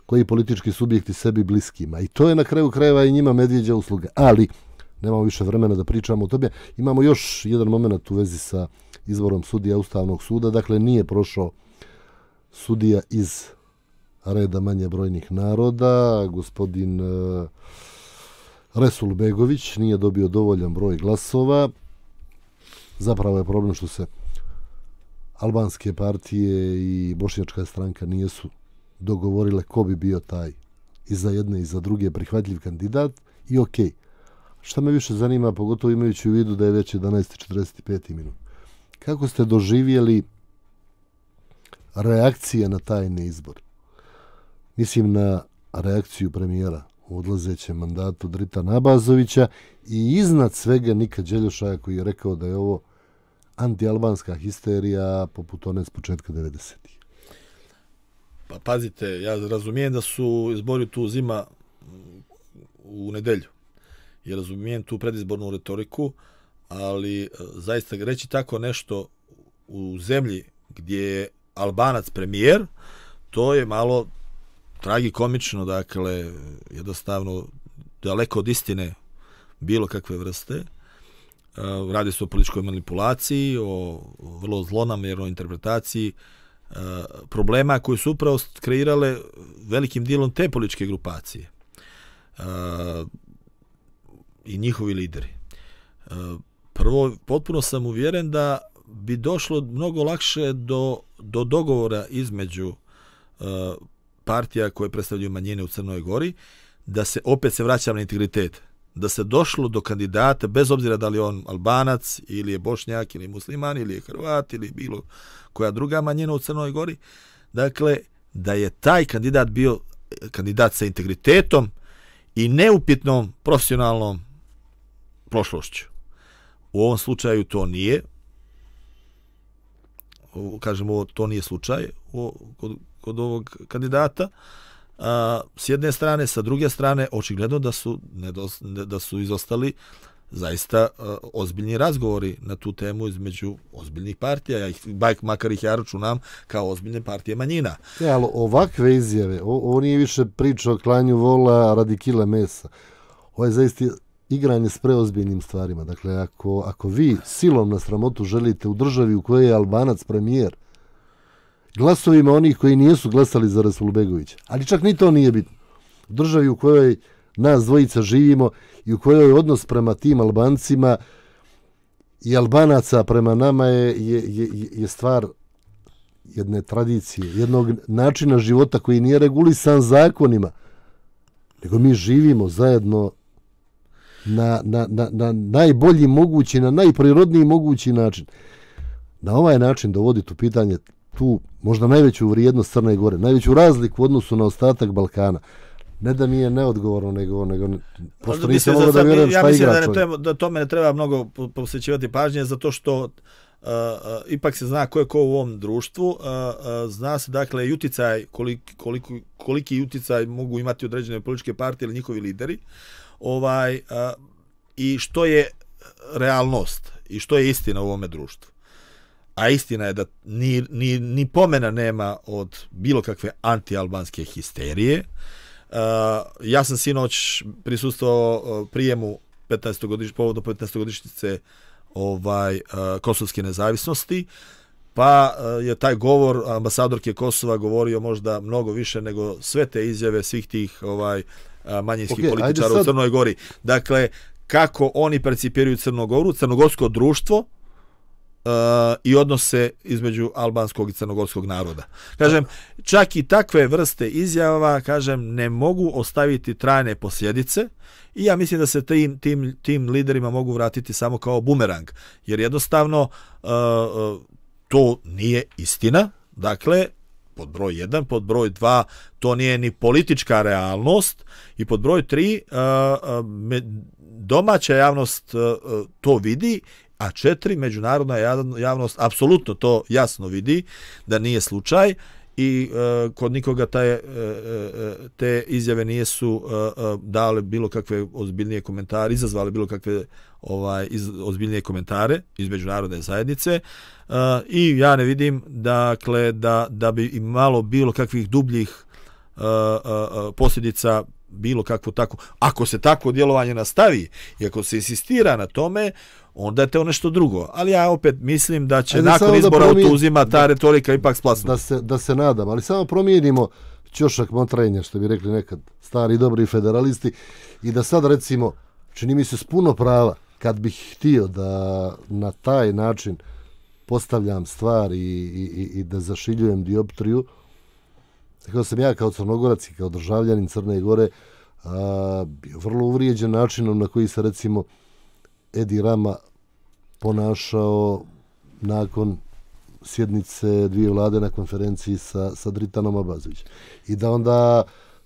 koji politički subjekti sebi bliskima. I to je na kraju krajeva i njima medvjeđa usluga. Ali, nemamo više vremena da pričamo o tome, imamo još jedan moment u vezi sa izborom sudija Ustavnog suda. Dakle, nije prošao sudija iz reda manje brojnih naroda, gospodin e, Resul Begović nije dobio dovoljan broj glasova. Zapravo je problem što se albanske partije i bošnjačka stranka nijesu dogovorile ko bi bio taj i za jedne i za druge prihvatljiv kandidat i ok. Šta me više zanima, pogotovo imajući u vidu da je već 11.45 minut. Kako ste doživjeli reakcije na tajni izbor? Mislim na reakciju premijera u odlazećem mandatu Drita Nabazovića i iznad svega Nika Đeljoša koji je rekao da je ovo antialbanska histerija poput one s početka 90-ih? Pa pazite, ja razumijem da su izbori tu zima u nedelju. Ja razumijem tu predizbornu retoriku, ali e, zaista reći tako nešto u zemlji gdje je albanac premijer, to je malo tragi komično, dakle, jednostavno daleko od istine bilo kakve vrste. Eh, radi se o političkoj manipulaciji, o vrlo zlonamjernoj interpretaciji eh, problema koji su upravo kreirale velikim dijelom te političke grupacije eh, i njihovi lideri. Prvo, potpuno sam uvjeren da bi došlo mnogo lakše do, do dogovora između partija koje predstavljaju manjine u Crnoj Gori, da se opet se vraćam na integritet da se došlo do kandidata, bez obzira da li on albanac, ili je bošnjak, ili musliman, ili je hrvat, ili bilo koja druga manjina u Crnoj Gori, dakle, da je taj kandidat bio kandidat sa integritetom i neupitnom profesionalnom prošlošću. U ovom slučaju to nije, kažemo, to nije slučaj kod, kod ovog kandidata, a, s jedne strane, sa druge strane, očigledno da su, nedos, ne, da su izostali zaista a, ozbiljni razgovori na tu temu između ozbiljnih partija. Ja ih, bajk, makar ih ja računam kao ozbiljne partije manjina. Ne, ali ovakve izjave, ovo nije više priča o klanju vola radi kila mesa. Ovo je zaista igranje s preozbiljnim stvarima. Dakle, ako, ako vi silom na sramotu želite u državi u kojoj je Albanac premijer, glasovima onih koji nijesu glasali za Rasulubegovića. Ali čak ni to nije bitno. U državi u kojoj nas dvojica živimo i u kojoj je odnos prema tim albancima i albanaca prema nama je, je, je, je stvar jedne tradicije, jednog načina života koji nije regulisan zakonima, nego mi živimo zajedno na, na, na, na najbolji mogući, na najprirodniji mogući način. Na ovaj način dovoditi u pitanje tu možda najveću vrijednost Crne Gore, najveću razliku u odnosu na ostatak Balkana. Ne da mi je neodgovorno, nego, nego prosto nisam mogao da vjerujem ja šta igra. Ja mislim da, da tome ne treba mnogo posvećivati pažnje, zato što Uh, uh, ipak se zna ko je ko u ovom društvu, uh, uh, zna se dakle uticaj, koliki, koliko, koliki uticaj mogu imati određene političke partije ili njihovi lideri ovaj, uh, i što je realnost i što je istina u ovome društvu a istina je da ni, ni, ni pomena nema od bilo kakve antialbanske histerije. Uh, ja sam sinoć prisustao uh, prijemu 15. godiš, povodu 15. godišnjice ovaj, uh, kosovske nezavisnosti, pa je taj govor ambasadorke Kosova govorio možda mnogo više nego sve te izjave svih tih ovaj, manjinskih okay, političara sad... u Crnoj Gori. Dakle, kako oni percipiraju Crnogoru, crnogorsko društvo, uh, i odnose između albanskog i crnogorskog naroda. Kažem, čak i takve vrste izjava, kažem, ne mogu ostaviti trajne posljedice i ja mislim da se tim, tim, tim liderima mogu vratiti samo kao bumerang, jer jednostavno uh, uh to nije istina, dakle, pod broj 1, pod broj 2, to nije ni politička realnost i pod broj 3, uh, uh domaća javnost uh, to vidi a četiri, međunarodna javnost apsolutno to jasno vidi da nije slučaj i e, kod nikoga taj, e, e, e, te izjave nije su e, e, dale bilo kakve ozbiljnije komentare, izazvale bilo kakve ovaj, iz, ozbiljnije komentare iz međunarodne zajednice e, i ja ne vidim dakle, da, da bi malo bilo kakvih dubljih e, e, e posljedica bilo kakvo tako. Ako se tako djelovanje nastavi i ako se insistira na tome, onda je to nešto drugo. Ali ja opet mislim da će Ajde, nakon izbora promijen... u ta da, retorika ipak splasnuti. Da se, da se nadam, ali samo promijenimo Ćošak Montrenja, što bi rekli nekad stari dobri federalisti, i da sad recimo, čini mi se s puno prava, kad bih htio da na taj način postavljam stvar i, i, i da zašiljujem dioptriju, uh, Tako da sam ja kao crnogorac i kao državljanin Crne Gore a, bio vrlo uvrijeđen načinom na koji se recimo Edi Rama ponašao nakon sjednice dvije vlade na konferenciji sa, sa Dritanom Abazovićem. I da onda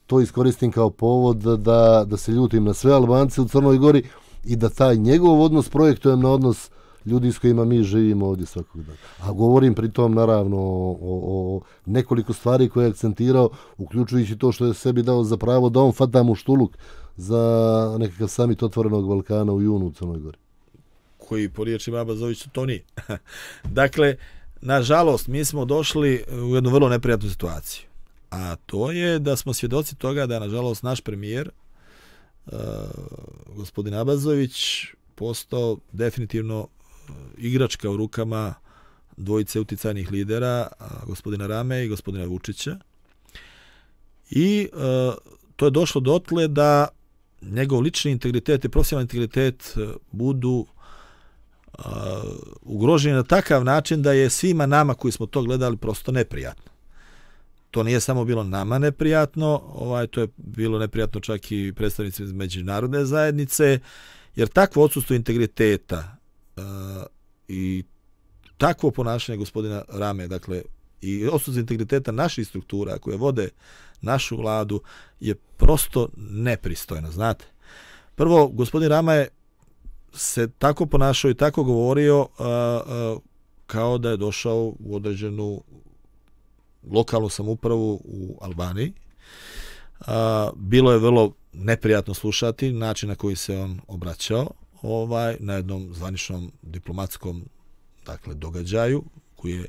to iskoristim kao povod da, da se ljutim na sve Albance u Crnoj Gori i da taj njegov odnos projektujem na odnos uh, ljudi s kojima mi živimo ovdje svakog dana. A govorim pritom naravno o, o nekoliko stvari koje je akcentirao, uključujući to što je sebi dao za pravo da on fata muštuluk za nekakav samit otvorenog Balkana u junu u Crnoj Gori. Koji po riječi Baba Zovića to nije. <laughs> dakle, nažalost, mi smo došli u jednu vrlo neprijatnu situaciju. A to je da smo svjedoci toga da, nažalost, naš premijer, uh, gospodin Abazović, postao definitivno igračka u rukama dvojice uticajnih lidera, gospodina Rame i gospodina Vučića. I e, to je došlo do dotle da njegov lični integritet i profesionalni integritet e, budu e, ugroženi na takav način da je svima nama koji smo to gledali prosto neprijatno. To nije samo bilo nama neprijatno, ovaj, to je bilo neprijatno čak i predstavnicima međunarodne zajednice, jer takvo odsustvo integriteta i takvo ponašanje gospodina Rame, dakle, i osnovstvo integriteta naših struktura koje vode našu vladu je prosto nepristojno, znate. Prvo, gospodin Rama je se tako ponašao i tako govorio a, a, kao da je došao u određenu lokalnu samupravu u Albaniji. A, bilo je vrlo neprijatno slušati način na koji se on obraćao ovaj na jednom zvaničnom diplomatskom dakle događaju koji je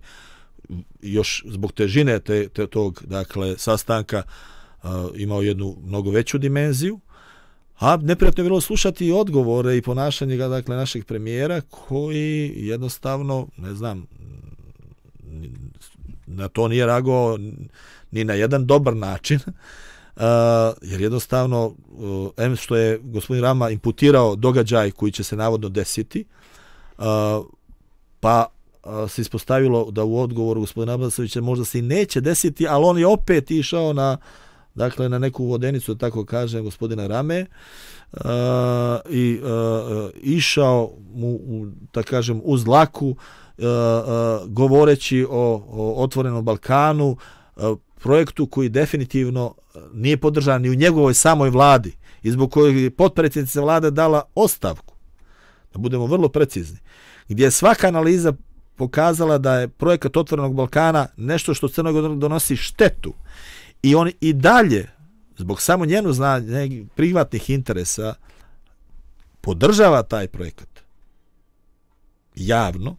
još zbog težine te, te tog dakle sastanka uh, imao jednu mnogo veću dimenziju a neprijatno je bilo slušati i odgovore i ponašanje ga dakle naših premijera koji jednostavno ne znam na to nije reagovao ni na jedan dobar način Uh, jer jednostavno, uh, eh, M što je gospodin Rama imputirao događaj koji će se navodno desiti, uh, pa uh, se ispostavilo da u odgovoru gospodina Abasovića možda se i neće desiti, ali on je opet išao na, dakle, na neku vodenicu, tako kažem, gospodina Rame, uh, i uh, išao mu, u, da kažem, uz laku, uh, uh, govoreći o, o otvorenom Balkanu, uh, E, projektu koji definitivno e, nije podržan ni u njegovoj samoj vladi i zbog kojeg je potpredsjednica vlada dala ostavku, da budemo vrlo precizni, gdje je svaka analiza pokazala da je projekat Otvorenog Balkana nešto što Crnogodan donosi štetu i on i dalje, zbog samo njenu znanja, privatnih interesa, podržava taj projekat javno,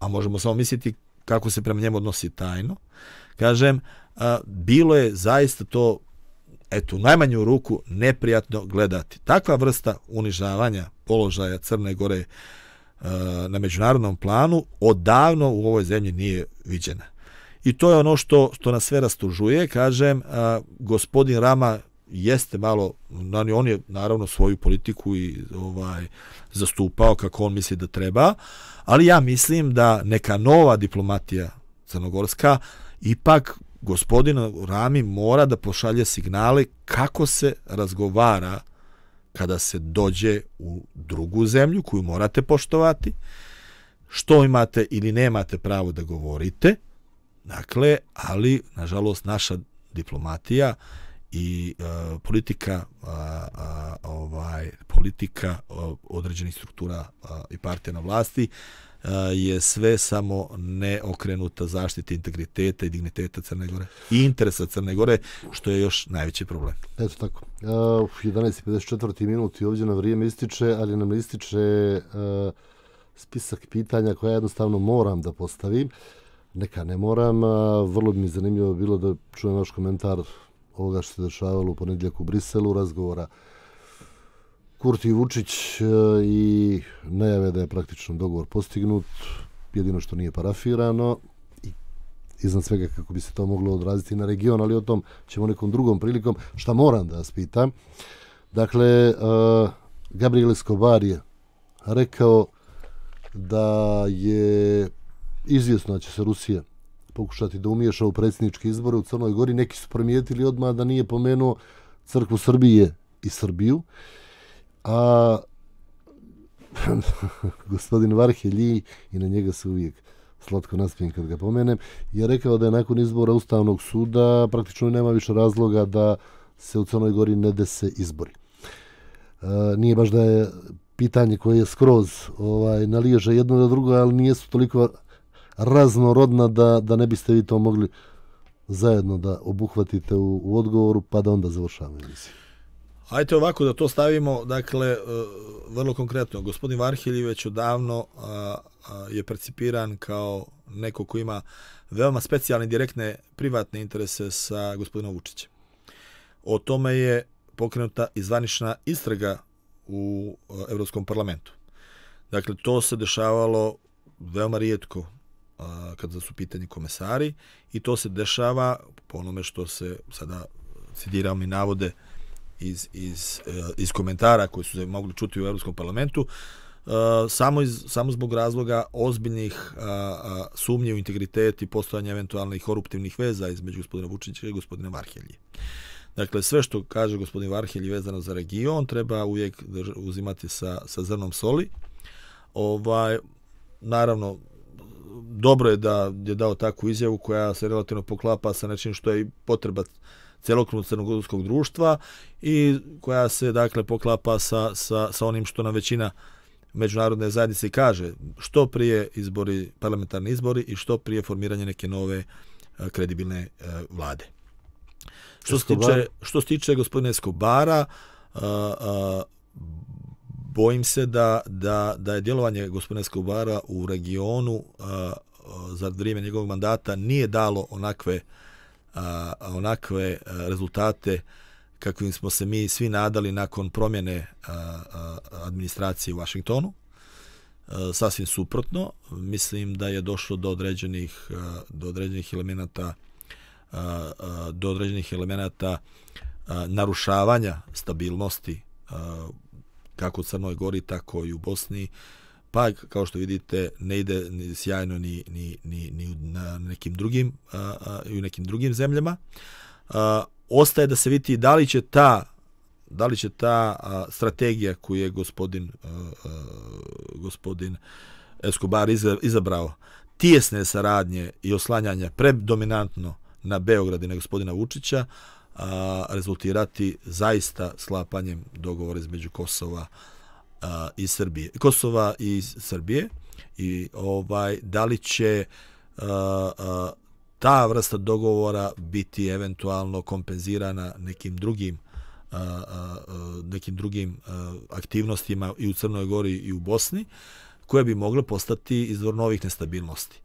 a možemo samo misliti kako se prema njemu odnosi tajno, kažem, a, bilo je zaista to, eto, najmanju ruku neprijatno gledati. Takva vrsta unižavanja položaja Crne Gore a, na međunarodnom planu odavno u ovoj zemlji nije viđena. I to je ono što, što nas sve rastužuje, kažem, a, gospodin Rama jeste malo, on je naravno svoju politiku i ovaj zastupao kako on misli da treba, ali ja mislim da neka nova diplomatija crnogorska uh, ipak gospodin Rami mora da pošalje signale kako se razgovara kada se dođe u drugu zemlju koju morate poštovati, što imate ili nemate pravo da govorite, dakle, ali, nažalost, naša diplomatija i e, politika a, e, a, e, ovaj politika a, e, određenih struktura a, i partija na vlasti je sve samo neokrenuta zaštita integriteta i digniteta Crne Gore i interesa Crne Gore, što je još najveći problem. Eto tako. Uh, 11.54. minuti ovdje na vrijeme ističe, ali nam ističe spisak pitanja koja jednostavno moram da postavim. Neka ne moram, vrlo bi mi zanimljivo bilo da čujem vaš komentar ovoga što se dešavalo u ponedljaku u Briselu, razgovora Kurti Vučić e, i najave da je praktično dogovor postignut, jedino što nije parafirano i iznad svega kako bi se to moglo odraziti na region, ali o tom ćemo nekom drugom prilikom, šta moram da vas pitam. Dakle, e, Gabriel Escobar je rekao da je izvjesno da će se Rusija pokušati da umiješa u predsjedničke izbore u Crnoj Gori. Neki su primijetili odmah da nije pomenuo crkvu Srbije i Srbiju a <laughs> gospodin Varhelji i na njega se uvijek slatko naspijem kad ga pomenem, je rekao da je nakon izbora Ustavnog suda praktično nema više razloga da se u Crnoj Gori ne dese izbori. E, nije baš da je pitanje koje je skroz ovaj, naliježa jedno do drugo, ali nije su toliko raznorodna da, da ne biste vi to mogli zajedno da obuhvatite u, u odgovoru, pa da onda završavamo emisiju. Ajte ovako da to stavimo, dakle, e, vrlo konkretno, gospodin Varhilji već odavno je percipiran kao neko ko ima veoma specijalne, direktne, privatne interese sa gospodinom Vučićem. O tome je pokrenuta zvanična istraga u e, Evropskom parlamentu. Dakle, to se dešavalo veoma rijetko kada su pitanje komesari i to se dešava po onome što se sada citiram i navode iz, iz, eh, iz komentara koji su se mogli čuti u Europskom parlamentu, eh, samo, iz, samo zbog razloga ozbiljnih eh, sumnje u integritet i postojanje eventualnih koruptivnih veza između gospodina Vučića i gospodina Varhelji. Dakle, sve što kaže gospodin Varhelji vezano za region treba uvijek uzimati sa, sa zrnom soli. Ovaj, naravno, dobro je da je dao takvu izjavu koja se relativno poklapa sa nečim što je potreba celokrvnog crnogorskog društva i koja se dakle poklapa sa, sa, sa onim što na većina međunarodne zajednice kaže što prije izbori, parlamentarni izbori i što prije formiranje neke nove e, kredibilne e, vlade. Što se tiče, što se tiče gospodine Skobara, e, bojim se da, da, da je djelovanje gospodine Skobara u regionu za vrijeme njegovog mandata nije dalo onakve a, a, onakve rezultate kakvim smo se mi svi nadali nakon promjene administracije u Vašingtonu. Sasvim suprotno, mislim da je došlo do određenih do određenih elemenata do određenih elemenata narušavanja stabilnosti kako u Crnoj Gori, tako i u Bosni. Uh, pa kao što vidite ne ide ni sjajno ni ni ni ni na nekim drugim i u nekim drugim zemljama. A, ostaje da se vidi da li će ta da li će ta a, strategija koju je gospodin a, a, gospodin Escobar izabrao tjesne saradnje i oslanjanja predominantno na Beograd i na gospodina Vučića a, rezultirati zaista slapanjem dogovora između Kosova uh, iz Srbije, Kosova i Srbije i ovaj da li će uh, uh, ta vrsta dogovora biti eventualno kompenzirana nekim drugim uh, uh, nekim drugim uh, aktivnostima i u Crnoj Gori i u Bosni koje bi mogle postati izvor novih nestabilnosti.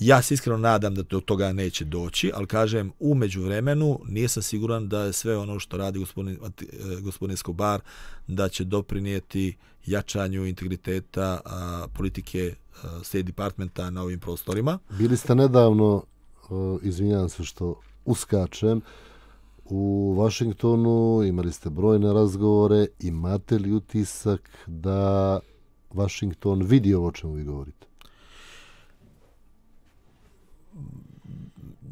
Ja se iskreno nadam da do toga neće doći, ali kažem, umeđu vremenu nisam siguran da je sve ono što radi gospodin, e, gospodin Skobar da će doprinijeti jačanju integriteta a, politike a, e, State Departmenta na ovim prostorima. Bili ste nedavno, e, izvinjavam se što uskačem, u Vašingtonu, imali ste brojne razgovore, imate li utisak da Vašington vidi ovo čemu vi govorite?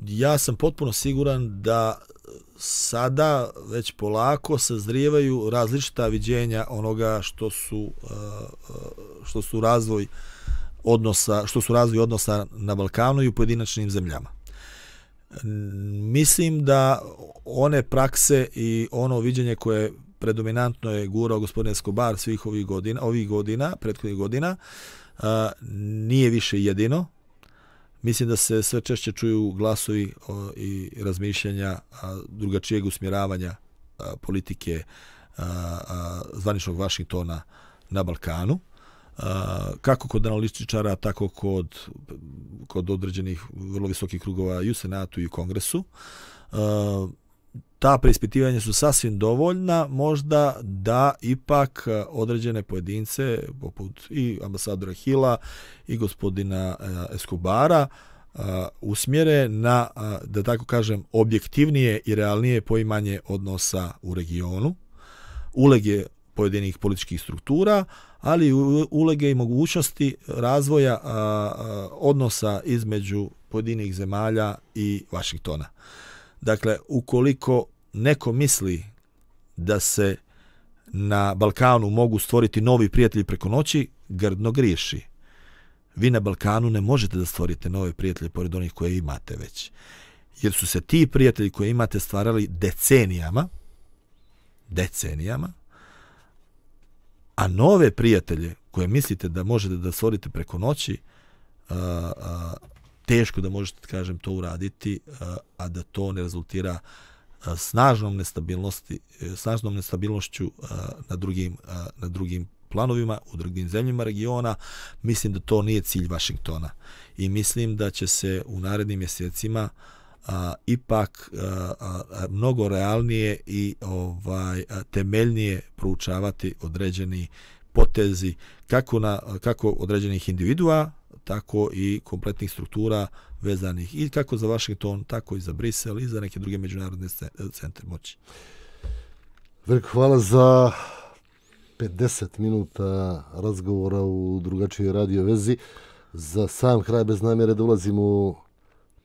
ja sam potpuno siguran da sada već polako se sazrijevaju različita viđenja onoga što su uh, uh, što su razvoj odnosa što su razvoj odnosa na Balkanu i u pojedinačnim zemljama. Mislim da one prakse i ono viđenje koje predominantno je gurao gospodin Escobar svih ovih godina, ovih godina, prethodnih godina, uh, nije više jedino, mislim da se sve češće čuju glasovi i razmišljanja drugačijeg usmjeravanja politike a, a, zvaničnog Vašingtona na Balkanu. kako kod analitičara, tako kod, kod određenih vrlo visokih krugova i u Senatu i u Kongresu ta preispitivanja su sasvim dovoljna možda da ipak e, određene pojedince poput i ambasadora Hila i gospodina e, Escobara e, usmjere na, da tako kažem, objektivnije i realnije poimanje odnosa u regionu, uleg je pojedinih političkih struktura, ali i ulege i mogućnosti razvoja odnosa između pojedinih zemalja i Vašingtona. Dakle, ukoliko neko misli da se na Balkanu mogu stvoriti novi prijatelji preko noći, grdno griješi. Vi na Balkanu ne možete da stvorite nove prijatelje pored onih koje imate već. Jer su se ti prijatelji koje imate stvarali decenijama, decenijama, a nove prijatelje koje mislite da možete da stvorite preko noći, uh, uh, teško da možete, kažem, to uraditi, eh, a da to ne rezultira eh, snažnom nestabilnosti, eh, snažnom nestabilnošću na drugim, na drugim planovima, u drugim zemljama regiona, mislim da to nije cilj Vašingtona. I mislim da će se u narednim mjesecima a, ipak a, a, mnogo realnije i ovaj a, temeljnije proučavati određeni potezi kako, na, kako određenih individua, tako i kompletnih struktura vezanih i kako za Washington, tako i za Brisel i za neke druge međunarodne centre moći. Veliko hvala za 50 minuta razgovora u drugačijoj radio vezi. Za sam kraj bez namjere da ulazim u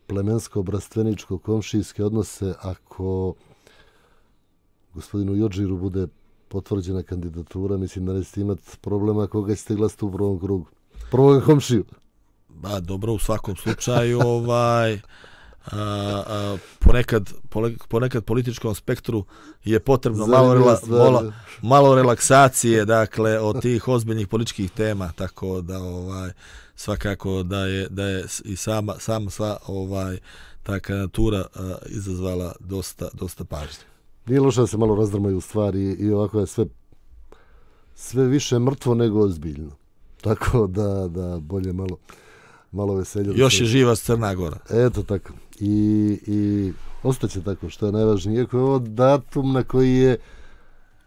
plemensko-brastveničko-komšijske odnose, ako gospodinu Jođiru bude potvrđena kandidatura, mislim da ne ste imati problema koga ste glasiti u prvom krugu. Prvog komšiju. Ba, dobro, u svakom slučaju, <laughs> ovaj, a, a, ponekad, ponekad političkom spektru je potrebno malo, rela, malo, malo relaksacije, dakle, od tih ozbiljnih političkih tema, tako da, ovaj, svakako da je, da je i sama, sam sva, ovaj, ta kandidatura izazvala dosta, dosta pažnje. Nije loše da se malo razdrmaju stvari i ovako je sve sve više mrtvo nego ozbiljno. Tako da, da, bolje malo malo veselje. Još je živa Crna Gora. Eto tako. I, i ostaće tako što je najvažnije. Iako je ovo datum na koji je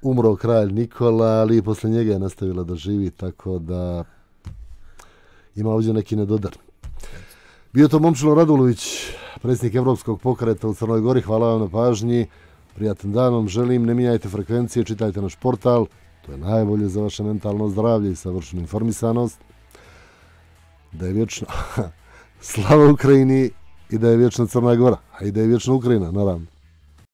umro kralj Nikola, ali i posle njega je nastavila da živi, tako da ima ovdje neki nedodar. Bio to Momčilo Radulović, predsjednik Evropskog pokreta u Crnoj Gori. Hvala vam na pažnji. Prijatan dan vam želim. Ne mijajte frekvencije, čitajte naš portal. To je najbolje za vaše mentalno zdravlje i savršenu informisanost da je vječno <laughs> slava Ukrajini i da je vječna Crna Gora, a i da je vječna Ukrajina, naravno.